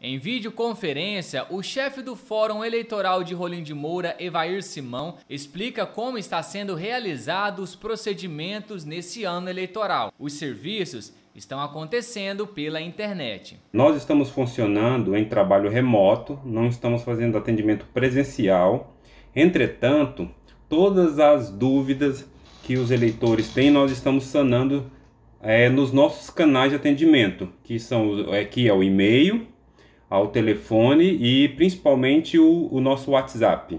Em videoconferência, o chefe do Fórum Eleitoral de Rolim de Moura, Evair Simão, explica como está sendo realizados os procedimentos nesse ano eleitoral. Os serviços estão acontecendo pela internet. Nós estamos funcionando em trabalho remoto, não estamos fazendo atendimento presencial. Entretanto, todas as dúvidas que os eleitores têm, nós estamos sanando é, nos nossos canais de atendimento, que são é, que é o e-mail ao telefone e principalmente o, o nosso WhatsApp.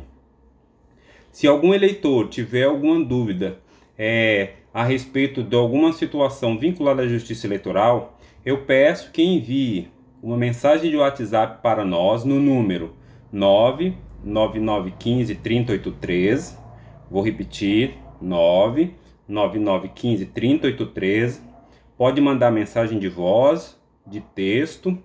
Se algum eleitor tiver alguma dúvida é, a respeito de alguma situação vinculada à justiça eleitoral, eu peço que envie uma mensagem de WhatsApp para nós no número 99915 3083. Vou repetir: 99915 3083. Pode mandar mensagem de voz, de texto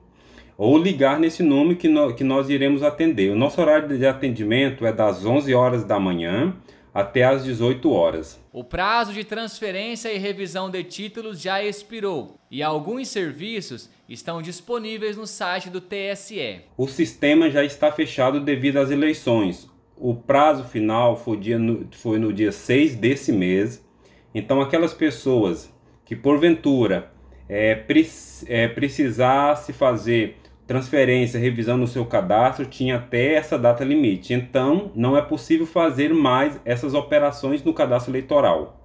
ou ligar nesse número que, no, que nós iremos atender. O nosso horário de atendimento é das 11 horas da manhã até às 18 horas. O prazo de transferência e revisão de títulos já expirou e alguns serviços estão disponíveis no site do TSE. O sistema já está fechado devido às eleições. O prazo final foi, dia no, foi no dia 6 desse mês. Então, aquelas pessoas que porventura é, pre, é, precisasse fazer transferência, revisão o seu cadastro tinha até essa data limite. Então, não é possível fazer mais essas operações no cadastro eleitoral.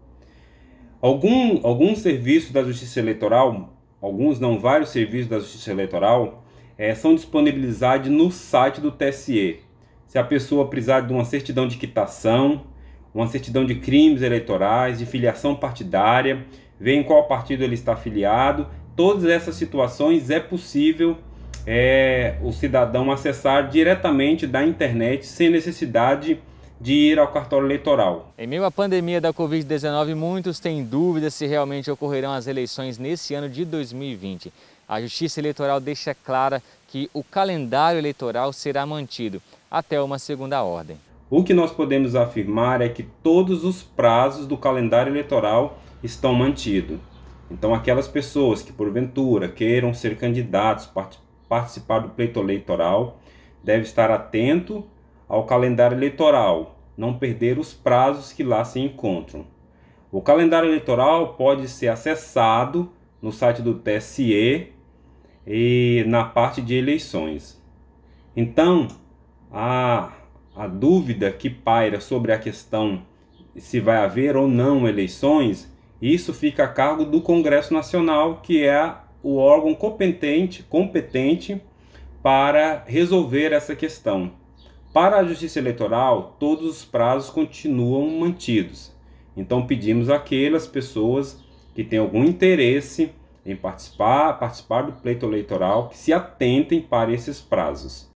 Algum, alguns serviços da Justiça Eleitoral, alguns não, vários serviços da Justiça Eleitoral, é, são disponibilizados no site do TSE. Se a pessoa precisar de uma certidão de quitação, uma certidão de crimes eleitorais, de filiação partidária, ver em qual partido ele está afiliado, todas essas situações é possível é o cidadão acessar diretamente da internet sem necessidade de ir ao cartório eleitoral. Em meio à pandemia da Covid-19, muitos têm dúvidas se realmente ocorrerão as eleições nesse ano de 2020. A Justiça Eleitoral deixa clara que o calendário eleitoral será mantido até uma segunda ordem. O que nós podemos afirmar é que todos os prazos do calendário eleitoral estão mantidos. Então, aquelas pessoas que porventura queiram ser candidatos, participar participar do pleito eleitoral deve estar atento ao calendário eleitoral, não perder os prazos que lá se encontram. O calendário eleitoral pode ser acessado no site do TSE e na parte de eleições. Então, a, a dúvida que paira sobre a questão se vai haver ou não eleições, isso fica a cargo do Congresso Nacional, que é a o órgão competente, competente para resolver essa questão. Para a Justiça Eleitoral, todos os prazos continuam mantidos. Então pedimos àquelas pessoas que têm algum interesse em participar, participar do pleito eleitoral, que se atentem para esses prazos.